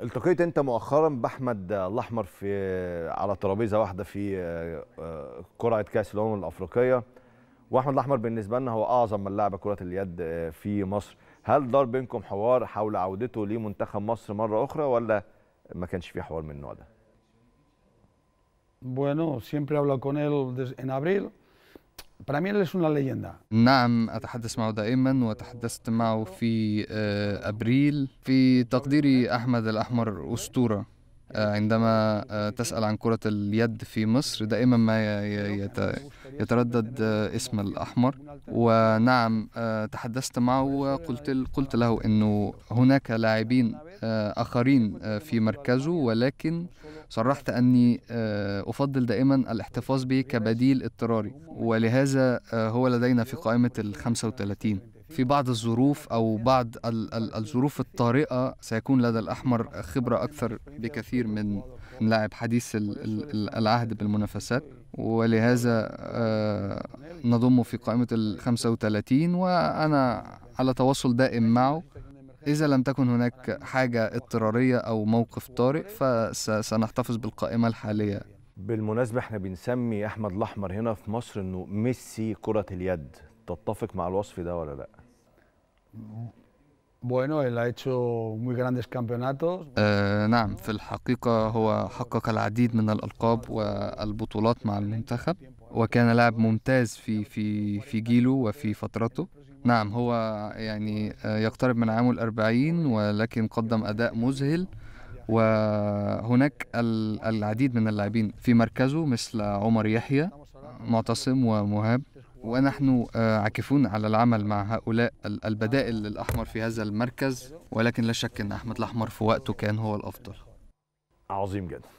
التقيت انت مؤخرا باحمد الاحمر في على ترابيزه واحده في آه، آه، قرعه كاس الامم الافريقيه واحمد الاحمر بالنسبه لنا هو اعظم من لاعب كره اليد آه، في مصر هل دار بينكم حوار حول عودته لمنتخب مصر مره اخرى ولا ما كانش في حوار من النوع ده Bueno, siempre hablo con él en abril. Para mí él es una leyenda. نعم أتحدث معه دائما وتحدثت معه في آه، أبريل في تقديري أحمد الأحمر أسطورة آه، عندما آه، تسأل عن كرة اليد في مصر دائما ما يتردد اسم الأحمر ونعم تحدثت معه وقلت قلت له أنه هناك لاعبين آخرين في مركزه ولكن صرحت أني آه، أفضل دائما الاحتفاظ به كبديل اضطراري ولهذا آه، هو لدينا في قائمة ال 35 في بعض الظروف أو بعض الظروف الطارئة سيكون لدى الأحمر خبرة أكثر بكثير من لاعب حديث العهد بالمنافسات ولهذا آه، نضمه في قائمة ال 35 وأنا على تواصل دائم معه إذا لم تكن هناك حاجة اضطرارية أو موقف طارئ فسنحتفظ بالقائمة الحالية بالمناسبة احنا بنسمي أحمد الأحمر هنا في مصر إنه ميسي كرة اليد تتفق مع الوصف ده ولا لأ؟ آه، نعم في الحقيقة هو حقق العديد من الألقاب والبطولات مع المنتخب وكان لاعب ممتاز في في في جيله وفي فترته نعم هو يعني آه، يقترب من عامه الأربعين ولكن قدم أداء مذهل وهناك العديد من اللاعبين في مركزه مثل عمر يحيى معتصم ومهاب ونحن آه، عاكفون على العمل مع هؤلاء البدائل للأحمر في هذا المركز ولكن لا شك أن أحمد الأحمر في وقته كان هو الأفضل عظيم جدا